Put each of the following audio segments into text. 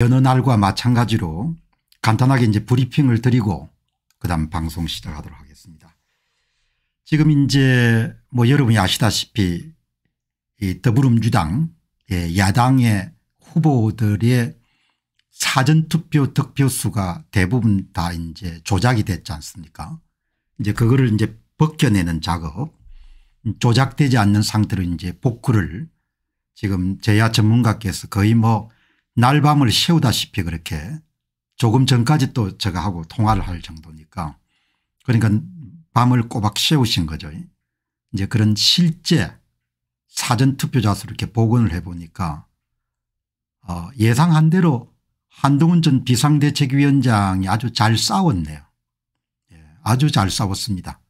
여느 날과 마찬가지로 간단하게 이제 브리핑을 드리고 그다음 방송 시작하도록 하겠습니다. 지금 이제 뭐 여러분이 아시다시피 이 더불어민주당 야당의 후보들의 사전투표 득표수가 대부분 다 이제 조작이 됐지 않습니까 이제 그거를 이제 벗겨내는 작업 조작되지 않는 상태로 이제 복구를 지금 제야 전문가께서 거의 뭐 날밤을 새우다시피 그렇게 조금 전까지 또 제가 하고 통화를 할 정도니까 그러니까 밤을 꼬박 새우신 거죠. 이제 그런 실제 사전투표자수를 이렇게 복원을 해보니까 어 예상한 대로 한동훈 전 비상대책위원장이 아주 잘 싸웠네요. 예, 아주 잘 싸웠습니다.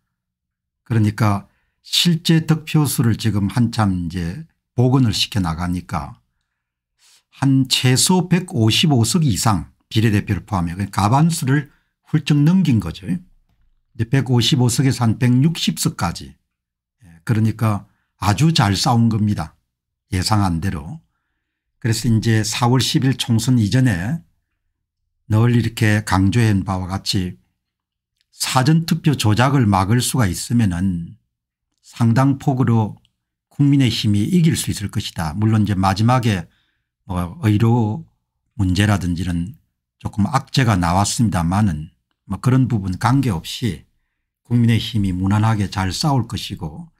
그러니까 실제 득표수를 지금 한참 이제 복원을 시켜 나가니까 한 최소 155석 이상 비례대표를 포함해 그러니까 가반수를 훌쩍 넘긴 거죠. 155석에서 한 160석까지 예, 그러니까 아주 잘 싸운 겁니다. 예상한 대로. 그래서 이제 4월 10일 총선 이전에 늘 이렇게 강조한 바와 같이 사전투표 조작을 막을 수가 있으면 은 상당폭으로 국민의힘이 이길 수 있을 것이다. 물론 이제 마지막에 뭐 의료 문제라든지 이런 조금 악재가 나왔습니다만은 뭐 그런 부분 관계없이 국민의힘이 무난하게 잘 싸울 것이고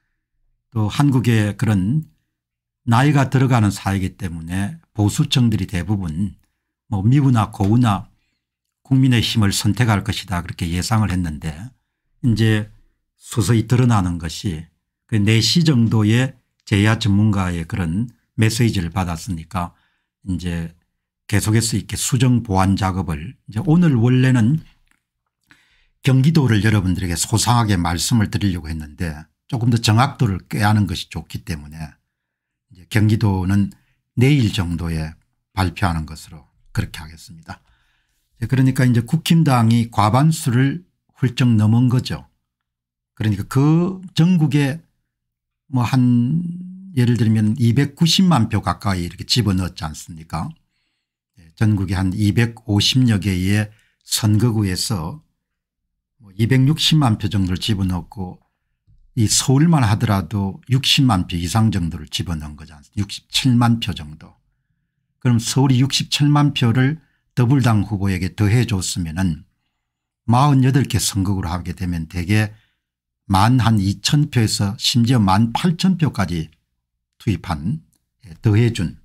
또 한국의 그런 나이가 들어가는 사회이기 때문에 보수층들이 대부분 뭐 미우나 고우나 국민의힘을 선택할 것이다 그렇게 예상을 했는데 이제 서서히 드러나는 것이 그 4시 정도의 제야 전문가의 그런 메시지를 받았으니까 이제 계속해서 이렇게 수정 보완 작업을 이제 오늘 원래는 경기도를 여러분들에게 소상하게 말씀을 드리려고 했는데 조금 더 정확도를 꾀하는 것이 좋기 때문에 이제 경기도는 내일 정도에 발표하는 것으로 그렇게 하겠습니다. 예, 그러니까 이제 국힘당이 과반수를 훌쩍 넘은 거죠. 그러니까 그 전국에 뭐한 예를 들면 290만 표 가까이 이렇게 집어넣었지 않습니까 예, 전국의 한 250여 개의 선거구에서 260만 뭐 표 정도를 집어넣고 이 서울만 하더라도 60만 표 이상 정도를 집어넣은 거지 않습니까 67만 표 정도. 그럼 서울이 67만 표를 더블당 후보에게 더해 줬으면 은 48개 선거구를 하게 되면 대개 만 한 2천 표에서 심지어 만 8천 표까지 투입한 예, 더해준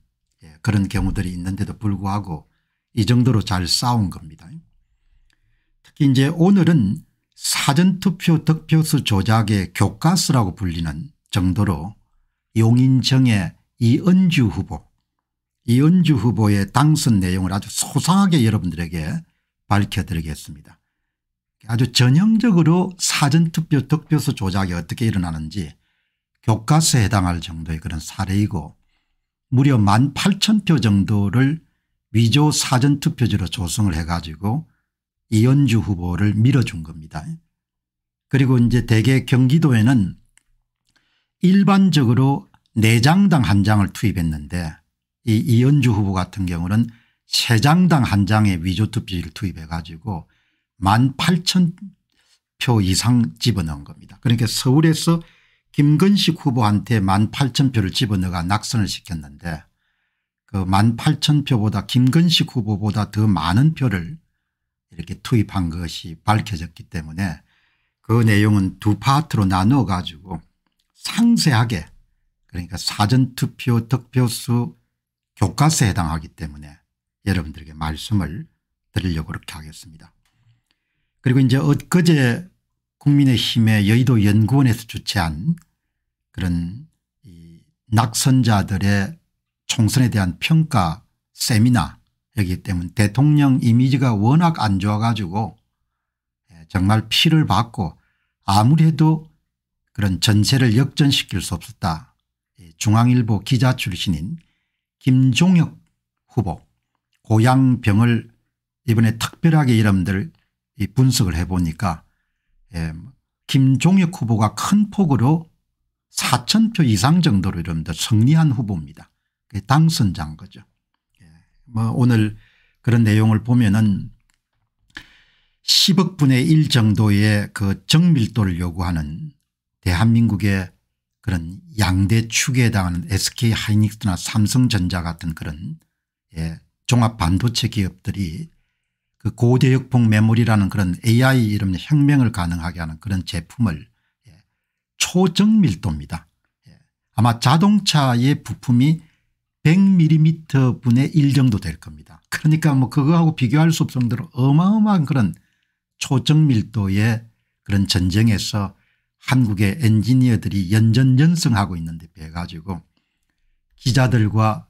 예, 그런 경우들이 있는데도 불구하고 이 정도로 잘 싸운 겁니다. 특히 이제 오늘은 사전투표 득표수 조작의 교과서라고 불리는 정도로 용인정의 이은주 후보 이은주 후보의 당선 내용을 아주 소상하게 여러분들에게 밝혀드리겠습니다. 아주 전형적으로 사전투표 득표수 조작이 어떻게 일어나는지 교과서에 해당할 정도의 그런 사례이고 무려 1만 8천 표 정도를 위조 사전투표지로 조성을 해가지고 이현주 후보를 밀어준 겁니다. 그리고 이제 대개 경기도에는 일반적으로 4장당 한 장을 투입했는데 이 이현주 후보 같은 경우는 3장당 한 장의 위조투표지를 투입해 가지고 1만 8천 표 이상 집어넣은 겁니다. 그러니까 서울에서 김건식 후보한테 18,000표를 집어넣어 낙선을 시켰는데 그 18,000표보다 김건식 후보보다 더 많은 표를 이렇게 투입한 것이 밝혀졌기 때문에 그 내용은 두 파트로 나누어 가지고 상세하게 그러니까 사전투표 득표수 교과서에 해당하기 때문에 여러분들에게 말씀을 드리려고 그렇게 하겠습니다. 그리고 이제 엊그제 국민의힘의 여의도 연구원에서 주최한 그런 이 낙선자들의 총선에 대한 평가 세미나 였기 때문에 대통령 이미지가 워낙 안 좋아 가지고 예, 정말 피를 받고 아무래도 그런 전세를 역전시킬 수 없었다. 중앙일보 기자 출신인 김종혁 후보 고양병을 이번에 특별하게 여러분들 분석을 해보니까 예, 김종혁 후보가 큰 폭으로 4천표 이상 정도로 이릅니다. 승리한 후보입니다. 당선자인 거죠. 예, 뭐 오늘 그런 내용을 보면은 10억 분의 1 정도의 그 정밀도를 요구하는 대한민국의 그런 양대 축에 해당하는 SK 하이닉스나 삼성전자 같은 그런 예, 종합 반도체 기업들이 그 고대역폭 메모리라는 그런 AI 이런 혁명을 가능하게 하는 그런 제품을 초정밀도입니다. 아마 자동차의 부품이 100mm 분의 1 정도 될 겁니다. 그러니까 뭐 그거하고 비교할 수 없을 정도로 어마어마한 그런 초정밀도의 그런 전쟁에서 한국의 엔지니어들이 연전연승하고 있는데 비해 가지고 기자들과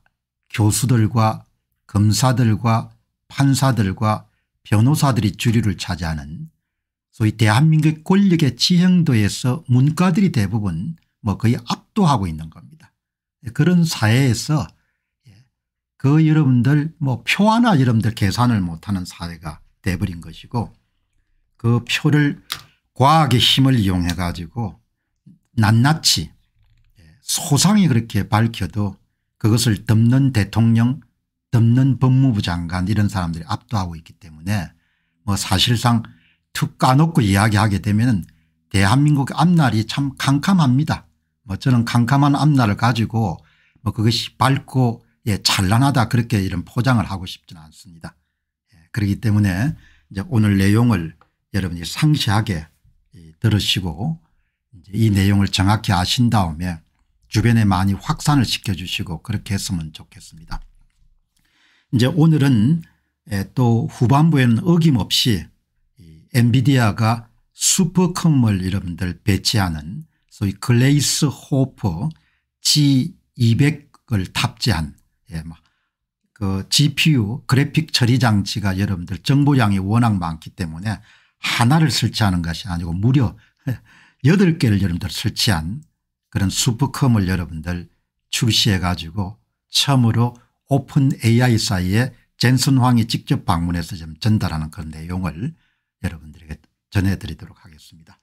교수들과 검사들과 판사들과 변호사들이 주류를 차지하는 소위 대한민국 권력의 지형도에서 문과들이 대부분 뭐 거의 압도하고 있는 겁니다. 그런 사회에서 예, 그 여러분들 뭐표 하나 여러분들 계산을 못하는 사회가 돼버린 것이고 그 표를 과학의 힘을 이용해 가지고 낱낱이 예, 소상히 그렇게 밝혀도 그것을 덮는 대통령 덮는 법무부 장관 이런 사람들이 압도하고 있기 때문에 뭐 사실상 툭 까놓고 이야기하게 되면 대한민국 앞날이 참 캄캄합니다. 뭐 저는 캄캄한 앞날을 가지고 뭐 그것이 밝고 예, 찬란하다 그렇게 이런 포장을 하고 싶지는 않습니다. 예, 그렇기 때문에 이제 오늘 내용을 여러분이 상시하게 들으시고 이 내용을 정확히 아신 다음에 주변에 많이 확산을 시켜주시고 그렇게 했으면 좋겠습니다. 이제 오늘은 예, 또 후반부에는 어김없이 엔비디아가 슈퍼컴을 여러분들 배치하는 소위 글레이스 호퍼 G200을 탑재한 예, 뭐, 그 GPU 그래픽 처리 장치가 여러분들 정보량이 워낙 많기 때문에 하나를 설치하는 것이 아니고 무려 8개를 여러분들 설치한 그런 슈퍼컴을 여러분들 출시해 가지고 처음으로 오픈 AI 사이에 젠슨 황이 직접 방문해서 좀 전달하는 그런 내용을 여러분들에게 전해드리도록 하겠습니다.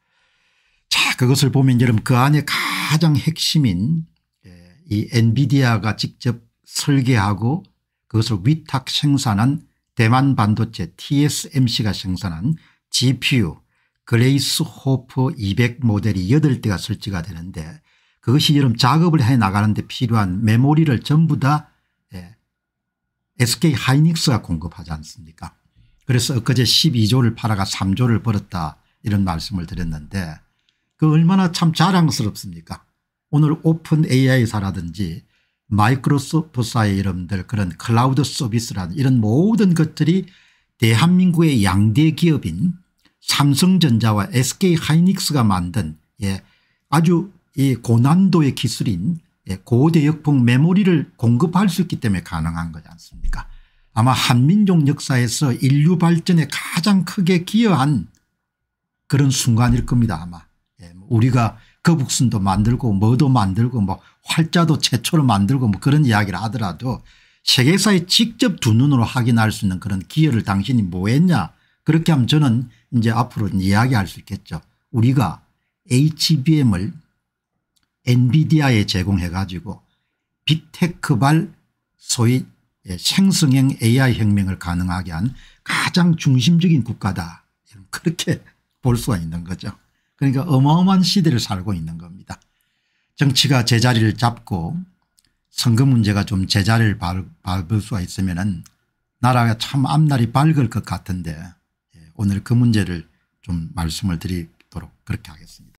자 그것을 보면 여러분 그 안에 가장 핵심인 예, 이 엔비디아가 직접 설계하고 그것을 위탁 생산한 대만 반도체 TSMC가 생산한 GPU 그레이스 호프 200 모델이 8대가 설치가 되는데 그것이 여름 작업을 해 나가는데 필요한 메모리를 전부 다 SK 예, 하이닉스가 공급하지 않습니까 그래서 엊그제 12조를 팔아가 3조를 벌었다 이런 말씀을 드렸는데 그 얼마나 참 자랑스럽습니까 오늘 오픈 AI사라든지 마이크로소프트사의 이름들 그런 클라우드 서비스라는 이런 모든 것들이 대한민국의 양대 기업인 삼성전자와 SK하이닉스가 만든 예, 아주 이 고난도의 기술인 예, 고대역폭 메모리를 공급할 수 있기 때문에 가능한 거지 않습니까 아마 한민족 역사에서 인류 발전에 가장 크게 기여한 그런 순간일 겁니다 아마. 예, 뭐 우리가 거북선도 만들고 뭐도 만들고 뭐 활자도 최초로 만들고 뭐 그런 이야기를 하더라도 세계사에 직접 두 눈으로 확인할 수 있는 그런 기여를 당신이 뭐 했냐 그렇게 하면 저는 이제 앞으로 이야기할 수 있겠죠. 우리가 HBM을 엔비디아에 제공해 가지고 빅테크발 소위 예, 생성형 AI 혁명을 가능하게 한 가장 중심적인 국가다 그렇게 볼 수가 있는 거죠. 그러니까 어마어마한 시대를 살고 있는 겁니다. 정치가 제자리를 잡고 선거 문제가 좀 제자리를 밟을 수가 있으면 나라가 참 앞날이 밝을 것 같은데 예, 오늘 그 문제를 좀 말씀을 드리도록 그렇게 하겠습니다.